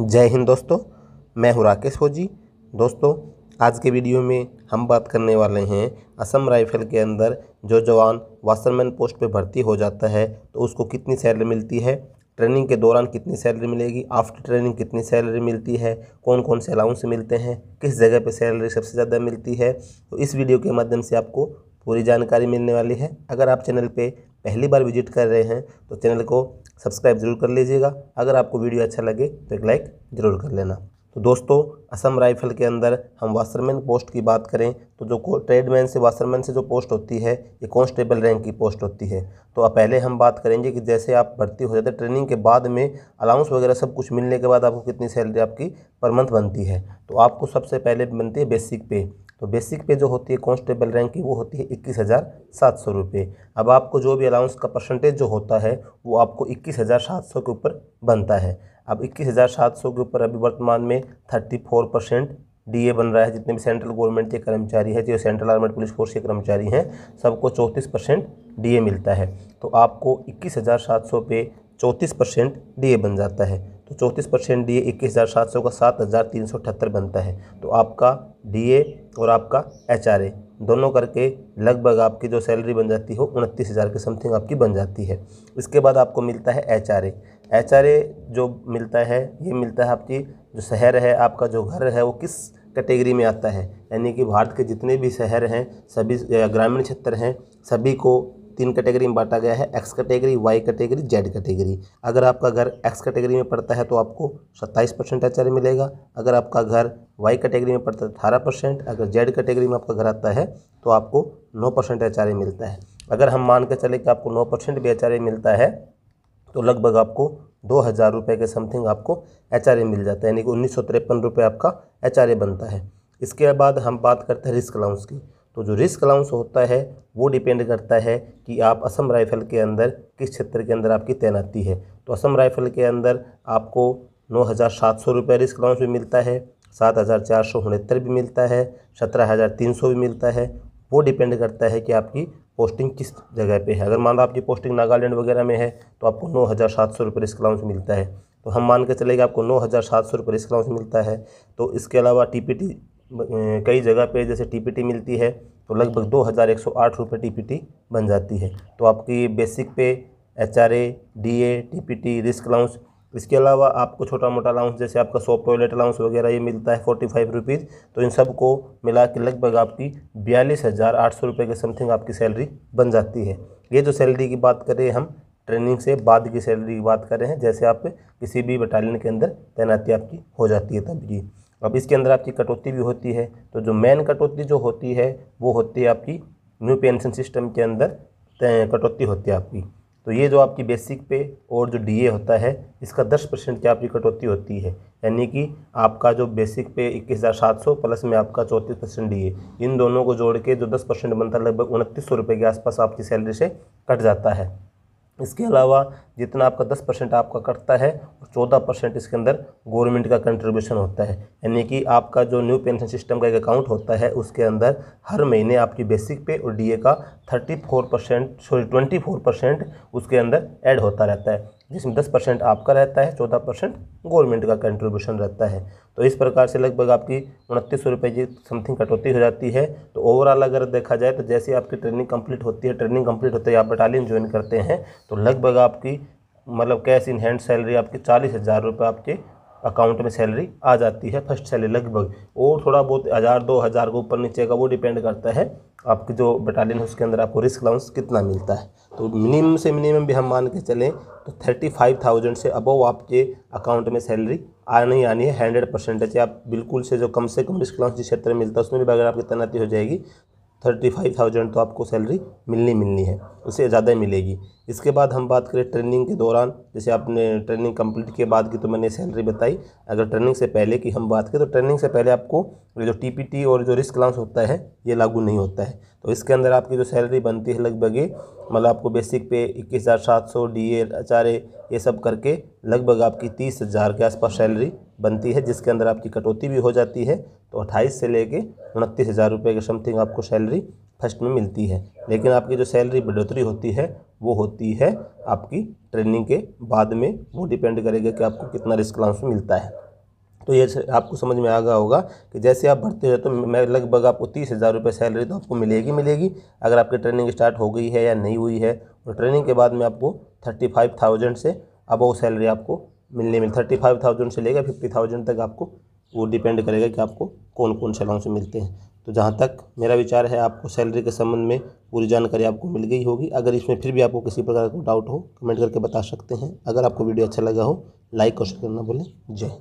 जय हिंद दोस्तों मैं हूँ राकेश फौजी दोस्तों आज के वीडियो में हम बात करने वाले हैं असम राइफल के अंदर जो जवान वाशरमैन पोस्ट पे भर्ती हो जाता है तो उसको कितनी सैलरी मिलती है ट्रेनिंग के दौरान कितनी सैलरी मिलेगी आफ्टर ट्रेनिंग कितनी सैलरी मिलती है कौन कौन से अलाउंस मिलते हैं किस जगह पर सैलरी सबसे ज़्यादा मिलती है तो इस वीडियो के माध्यम से आपको पूरी जानकारी मिलने वाली है अगर आप चैनल पर पहली बार विजिट कर रहे हैं तो चैनल को सब्सक्राइब जरूर कर लीजिएगा अगर आपको वीडियो अच्छा लगे तो एक लाइक ज़रूर कर लेना तो दोस्तों असम राइफल के अंदर हम वाशरमैन पोस्ट की बात करें तो जो ट्रेडमैन से वाशरमैन से जो पोस्ट होती है ये कॉन्स्टेबल रैंक की पोस्ट होती है तो अब पहले हम बात करेंगे कि जैसे आप भर्ती हो जाते हैं ट्रेनिंग के बाद में अलाउंस वगैरह सब कुछ मिलने के बाद आपको कितनी सैलरी आपकी पर मंथ बनती है तो आपको सबसे पहले बनती है बेसिक पे तो बेसिक पे जो होती है कॉन्स्टेबल रैंक की वो होती है इक्कीस हज़ार सात सौ रुपये अब आपको जो भी अलाउंस का परसेंटेज जो होता है वो आपको इक्कीस हज़ार सात सौ के ऊपर बनता है अब इक्कीस हज़ार सात सौ के ऊपर अभी वर्तमान में thirty four percent D A बन रहा है जितने भी सेंट्रल गवर्नमेंट के कर्मचारी है जो सेंट्रल आर्मेड पुलिस फोर्स के कर्मचारी हैं सबको चौंतीस परसेंट डी ए मिलता है तो आपको इक्कीस हज़ार सात सौ पे चौंतीस परसेंट डी ए बन जाता है तो चौंतीस परसेंट डी ए इक्कीस हज़ार सात सौ का सात हज़ार तीन सौ अठहत्तर बनता है तो आपका डी ए और आपका एच आर ए दोनों करके लगभग आपकी जो सैलरी बन जाती हो उनतीस हज़ार के समथिंग आपकी बन जाती है इसके बाद आपको मिलता है H R A H R A जो मिलता है ये मिलता है आपकी जो शहर है आपका जो घर है वो किस कैटेगरी में आता है यानी कि भारत के जितने भी शहर हैं सभी ग्रामीण क्षेत्र हैं सभी को तीन कैटेगरी में बांटा गया है X category Y category Z category अगर आपका घर एक्स कैटेगरी में पड़ता है तो आपको सत्ताईस परसेंट एच मिलेगा अगर आपका घर वाई कैटेगरी में पड़ता है तो अठारह परसेंट अगर जेड कैटेगरी में आपका घर आता है तो आपको नौ परसेंट एच मिलता है अगर हम मान के चले कि आपको नौ परसेंट भी एच मिलता है तो लगभग आपको दो हज़ार रुपये के समथिंग आपको एच मिल जाता है यानी कि उन्नीस सौ तिरपन रुपये आपका एच बनता है इसके बाद हम बात करते हैं रिस्क अलाउंस की तो जो रिस्क अलाउंस होता है वो डिपेंड करता है कि आप असम राइफल के अंदर किस क्षेत्र के अंदर आपकी तैनाती है तो असम राइफल के अंदर आपको नौ हज़ार सात सौ रुपये रिस्क अलाउंस भी मिलता है सात हज़ार चार सौ उनहत्तर भी मिलता है सत्रह हज़ार तीन सौ भी मिलता है वो डिपेंड करता है कि आपकी पोस्टिंग किस जगह पे है अगर मान लो आपकी पोस्टिंग नागालैंड वगैरह में है तो आपको नौ हज़ार सात सौ रुपये रिस्क अलाउंस मिलता है तो हम मान के चले कि आपको नौ हज़ार सात सौ रुपये रिस्क अलाउंस मिलता है तो इसके अलावा टी पी टी कई जगह पे जैसे टीपीटी मिलती है तो लगभग दो हज़ार एक सौ आठ रुपये टी बन जाती है तो आपकी basic pay H R A D A T P T risk allowance इसके अलावा आपको छोटा मोटा अलाउंस जैसे आपका सॉप टॉयलेट अलाउंस वगैरह ये मिलता है फोर्टी फाइव रुपीज़ तो इन सब को मिला के लगभग आपकी बयालीस हज़ार आठ सौ रुपये के समथिंग आपकी सैलरी बन जाती है ये जो सैलरी की बात करें हम ट्रेनिंग से बाद की सैलरी की बात कर रहे हैं जैसे आप किसी भी बटालियन के अंदर तैनाती आपकी हो जाती है तब जी अब इसके अंदर आपकी कटौती भी होती है तो जो मेन कटौती जो होती है वो होती है आपकी न्यू पेंशन सिस्टम के अंदर कटौती होती है आपकी तो ये जो आपकी बेसिक पे और जो डीए होता है इसका दस परसेंट की आपकी कटौती होती है यानी कि आपका जो बेसिक पे इक्कीस हज़ार सात सौ प्लस में आपका चौंतीस परसेंट डी इन दोनों को जोड़ के जो दस परसेंट बनता है लगभग उनतीस सौ रुपये के आसपास आपकी सैलरी से कट जाता है इसके अलावा जितना आपका दस परसेंट आपका कटता है और चौदह परसेंट इसके अंदर गवर्नमेंट का कंट्रीब्यूशन होता है यानी कि आपका जो न्यू पेंशन सिस्टम का एक अकाउंट होता है उसके अंदर हर महीने आपकी बेसिक पे और डीए का thirty four percent sorry twenty four percent उसके अंदर ऐड होता रहता है जिसमें दस परसेंट आपका रहता है चौदह परसेंट गवर्नमेंट का कंट्रीब्यूशन रहता है तो इस प्रकार से लगभग आपकी उनतीस सौ रुपये की समथिंग कटौती हो जाती है तो ओवरऑल अगर देखा जाए तो जैसे आपकी ट्रेनिंग कंप्लीट होती है ट्रेनिंग कंप्लीट होते ही आप बटालियन ज्वाइन करते हैं तो लगभग आपकी मतलब कैश इन हैंड सैलरी आपकी चालीस हज़ार रुपये आपके अकाउंट में सैलरी आ जाती है फर्स्ट सैलरी लगभग और थोड़ा बहुत हज़ार दो हज़ार के ऊपर नीचे का वो डिपेंड करता है आपकी जो बटालियन है उसके अंदर आपको रिस्क अलाउंस कितना मिलता है तो मिनिमम से मिनिमम भी हम मान के चलें तो थर्टी फाइव थाउजेंड से अबव आपके अकाउंट में सैलरी आनी आनी है हंड्रेड परसेंटेज आप बिल्कुल से जो कम से कम डिस्काउंट जिस क्षेत्र में मिलता है उसमें भी अगर आपकी तैनाती हो जाएगी थर्टी फाइव थाउजेंड तो आपको सैलरी मिलनी मिलनी है उससे ज़्यादा मिलेगी इसके बाद हम बात करें ट्रेनिंग के दौरान जैसे आपने ट्रेनिंग कंप्लीट के बाद की तो मैंने सैलरी बताई अगर ट्रेनिंग से पहले की हम बात करें तो ट्रेनिंग से पहले आपको जो टीपीटी और जो रिस्क लाउंस होता है ये लागू नहीं होता है तो इसके अंदर आपकी जो सैलरी बनती है लगभग मतलब आपको बेसिक पे इक्कीस हज़ार सात सौ डी ए ये सब करके लगभग आपकी तीस हज़ार के आसपास सैलरी बनती है जिसके अंदर आपकी कटौती भी हो जाती है तो अट्ठाईस से लेके उनतीस हज़ार रुपये के समथिंग आपको सैलरी फर्स्ट में मिलती है लेकिन आपकी जो सैलरी बढ़ोतरी होती है वो होती है आपकी ट्रेनिंग के बाद में वो डिपेंड करेगा कि आपको कितना रिस्क लाउंस मिलता है तो ये आपको समझ में आ गया होगा कि जैसे आप बढ़ते हो तो मैं लगभग आपको तीस हज़ार रुपये सैलरी तो आपको मिलेगी मिलेगी अगर आपकी ट्रेनिंग स्टार्ट हो गई है या नहीं हुई है और ट्रेनिंग के बाद में आपको थर्टी फाइव थाउजेंड से अबव सैलरी आपको मिलने में थर्टी फाइव थाउजेंड से लेगा फिफ्टी थाउजेंड तक आपको वो डिपेंड करेगा कि आपको कौन कौन से अलाउंस मिलते हैं तो जहाँ तक मेरा विचार है आपको सैलरी के संबंध में पूरी जानकारी आपको मिल गई होगी अगर इसमें फिर भी आपको किसी प्रकार का डाउट हो कमेंट करके बता सकते हैं अगर आपको वीडियो अच्छा लगा हो लाइक और शेयर करना बोले जय